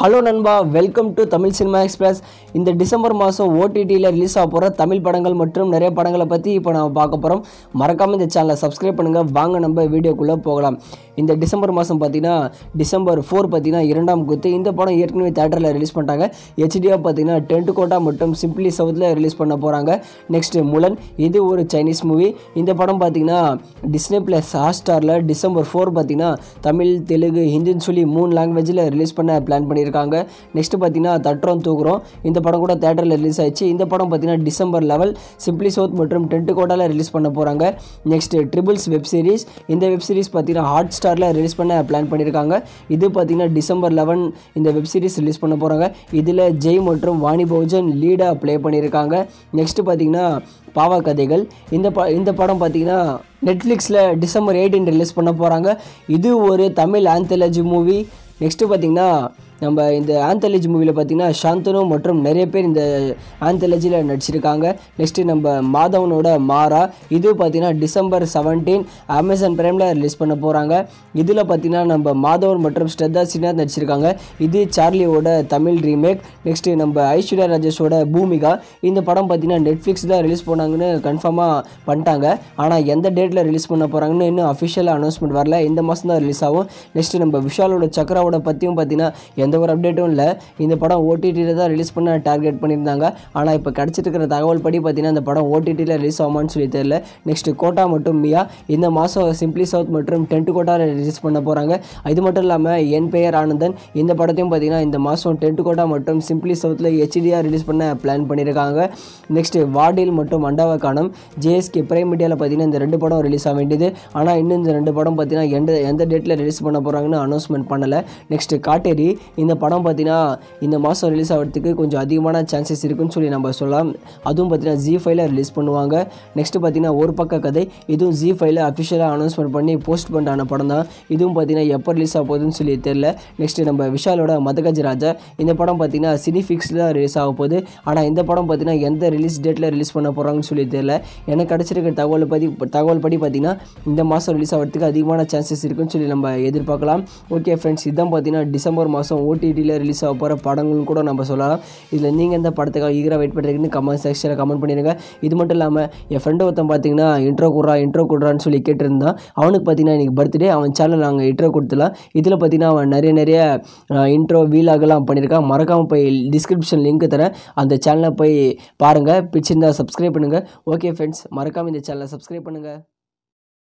hello நண்பா welcome to Tamil cinema express இந்த December மாதம் ஓடிடியில் ரிலீஸ் ஆக போகிற தமிழ் படங்கள் மற்றும் நிறைய படங்களை பற்றி இப்போ நம்ம பார்க்க போகிறோம் மறக்காமல் இந்த சேனலை சப்ஸ்கிரைப் பண்ணுங்கள் வாங்க நம்ம வீடியோக்குள்ளே போகலாம் இந்த டிசம்பர் மாதம் பார்த்திங்கன்னா டிசம்பர் ஃபோர் பார்த்திங்கன்னா இரண்டாம் குத்து இந்த படம் ஏற்கனவே தேட்டரில் ரிலீஸ் பண்ணிட்டாங்க ஹெச்டியாக பார்த்திங்கன்னா டென்ட் கோட்டா மற்றும் சிம்பிளி சவுத்தில் ரிலீஸ் பண்ண போகிறாங்க நெக்ஸ்ட்டு முலன் இது ஒரு சைனீஸ் மூவி இந்த படம் பார்த்திங்கன்னா டிஸ்னே ப்ளஸ் ஹாட் ஸ்டாரில் டிசம்பர் ஃபோர் பார்த்திங்கன்னா தமிழ் தெலுங்கு ஹிந்தின்னு சொல்லி மூணு லாங்குவேஜில் ரிலீஸ் பண்ண பிளான் பண்ணி பண்ணியிருக்காங்க நெக்ஸ்ட்டு பார்த்தீங்கன்னா தட்டுறோம் தூக்குறோம் இந்த படம் கூட தேட்டரில் ரிலீஸ் ஆயிடுச்சு இந்த படம் பார்த்தீங்கன்னா டிசம்பர் லெவல் சிம்பிளி சவுத் மற்றும் டென்ட் கோட்டாவில் ரிலீஸ் பண்ண போகிறாங்க நெக்ஸ்ட் ட்ரிபிள்ஸ் வெப் சீரிஸ் இந்த வெப் சீரிஸ் பார்த்தீங்கன்னா ஹாட் ஸ்டாரில் ரிலீஸ் பண்ண பிளான் பண்ணியிருக்காங்க இது பார்த்தீங்கன்னா டிசம்பர் லெவன் இந்த வெப் சீரிஸ் ரிலீஸ் பண்ண போகிறாங்க இதில் ஜெய் மற்றும் வாணி பௌஜன் லீடாக ப்ளே பண்ணியிருக்காங்க நெக்ஸ்ட்டு பார்த்தீங்கன்னா பாவா கதைகள் இந்த ப இந்த படம் பார்த்தீங்கன்னா நெட்ஃப்ளிக்ஸில் டிசம்பர் எயிட்டீன் ரிலீஸ் பண்ண போகிறாங்க இது ஒரு தமிழ் ஆந்தலஜி மூவி நெக்ஸ்ட்டு பார்த்தீங்கன்னா நம்ம இந்த ஆந்தலஜி மூவியில் பார்த்திங்கன்னா சாந்தனு மற்றும் நிறைய பேர் இந்த ஆந்தலஜியில் நடிச்சிருக்காங்க நெக்ஸ்ட்டு நம்ம மாதவனோட மாறா இது பார்த்திங்கன்னா டிசம்பர் செவன்டீன் அமேசான் பிரைமில் ரிலீஸ் பண்ண போகிறாங்க இதில் பார்த்திங்கன்னா நம்ம மாதவன் மற்றும் ஸ்ரத்தா சின்ஹா நடிச்சிருக்காங்க இது சார்லியோட தமிழ் ரீமேக் நெக்ஸ்ட்டு நம்ம ஐஸ்வர்யா ராஜேஷோட பூமிகா இந்த படம் பார்த்திங்கன்னா நெட்ஃப்ளிக்ஸ் தான் ரிலீஸ் பண்ணாங்கன்னு கன்ஃபார்மாக பண்ணிட்டாங்க ஆனால் எந்த டேட்டில் ரிலீஸ் பண்ண போகிறாங்கன்னு இன்னும் அஃபிஷியலாக அனௌன்ஸ்மெண்ட் வரல இந்த மாதம் தான் ரிலீஸ் ஆகும் நெக்ஸ்ட்டு நம்ம விஷாலோட சக்கராவோட பற்றியும் பார்த்திங்கன்னா எந்த ஒரு அப்டேட்டும் இல்லை இந்த படம் ஓடிடியில் தான் ரிலீஸ் பண்ண டார்கெட் பண்ணியிருந்தாங்க ஆனால் இப்போ கிடச்சிருக்கிற தகவல் படி பார்த்திங்கன்னா அந்த படம் ஓடிடியில் ரிலீஸ் ஆகுமான்னு சொல்லி தெரியல நெக்ஸ்ட் கோட்டா மற்றும் மியா இந்த மாதம் சிம்ப்ளி சவுத் மற்றும் டென்ட் கோட்டாவில் ரிலீஸ் பண்ண போகிறாங்க இது மட்டும் இல்லாமல் என் பெயர் ஆனந்தன் இந்த படத்தையும் பார்த்தீங்கன்னா இந்த மாதம் டென்ட் கோட்டா மற்றும் சிம்ப்ளி சவுத்தில் ஹெச்டியாக ரிலீஸ் பண்ண பிளான் பண்ணியிருக்காங்க நெக்ஸ்ட் வாடில் மற்றும் அண்டாவகானம் ஜேஎஸ்கே பிரைம் மீடியாவில் பார்த்தீங்கன்னா இந்த ரெண்டு படம் ரிலீஸ் ஆக வேண்டியது ஆனால் இன்னும் இந்த ரெண்டு படம் பார்த்தீங்கன்னா எந்த எந்த டேட்டில் ரிலீஸ் பண்ண போகிறாங்கன்னு அனௌன்ஸ்மெண்ட் பண்ணலை நெக்ஸ்ட் காட்டேரி இந்த படம் பார்த்தீங்கன்னா இந்த மாதம் ரிலீஸ் ஆகிறதுக்கு கொஞ்சம் அதிகமான சான்சஸ் இருக்குன்னு சொல்லி நம்ம சொல்லலாம் அதுவும் பார்த்தீங்கன்னா ஜி ஃபைவ்ல ரிலீஸ் பண்ணுவாங்க நெக்ஸ்ட்டு பார்த்தீங்கன்னா ஒரு பக்க கதை இதுவும் ஜி ஃபைவ்ல அஃபிஷியலாக அனௌன்ஸ்மெண்ட் பண்ணி போஸ்ட் பண்ணுற படம் தான் இதுவும் பார்த்தீங்கன்னா எப்போ ரிலீஸ் ஆக போகுதுன்னு சொல்லி தெரில நெக்ஸ்ட்டு நம்ம விஷாலோட மதகஜ் ராஜா இந்த படம் பார்த்தீங்கன்னா சினிஃபிக்ஸில் ரிலீஸ் ஆக போகுது ஆனால் இந்த படம் பார்த்தீங்கன்னா எந்த ரிலீஸ் டேட்டில் ரிலீஸ் பண்ண போகிறாங்கன்னு சொல்லி தெரில எனக்கு கிடச்சிருக்க தகவல் படி தகவல் படி பார்த்தீங்கன்னா இந்த மாதம் ரிலீஸ் ஆகிறதுக்கு அதிகமான சான்சஸ் இருக்குன்னு சொல்லி நம்ம எதிர்பார்க்கலாம் ஓகே ஃப்ரெண்ட்ஸ் இதான் பார்த்தீங்கன்னா டிசம்பர் மாதம் ஓடிடியில் ரிலீஸ் ஆக போகிற படங்கள் கூட நம்ம சொல்லலாம் இதில் நீங்கள் எந்த படத்துக்காக ஈகராக வெயிட் பண்ணுறீங்கன்னு கமெண்ட் செக்ஷனில் கமெண்ட் பண்ணிடுங்க இது மட்டும் இல்லாமல் என் ஃப்ரெண்டு ஒருத்தன் பார்த்தீங்கன்னா இன்ட்ரோ கொடுறா இன்ட்ரோ கொடுறான்னு சொல்லி கேட்டிருந்தான் அவனுக்கு பார்த்தீங்கன்னா இன்றைக்கி பர்த்டே அவன் சேனல் நாங்கள் இன்ட்ரோ கொடுத்துலாம் இதில் பார்த்தீங்கன்னா அவன் நிறைய நிறைய இன்ட்ரோ வீலாகலாம் பண்ணியிருக்கான் மறக்காமல் போய் டிஸ்கிரிப்ஷன் லிங்க் தரேன் அந்த சேனலை போய் பாருங்கள் பிடிச்சிருந்தால் சப்ஸ்கிரைப் பண்ணுங்கள் ஓகே ஃப்ரெண்ட்ஸ் மறக்காமல் இந்த சேனலை சப்ஸ்கிரைப் பண்ணுங்கள்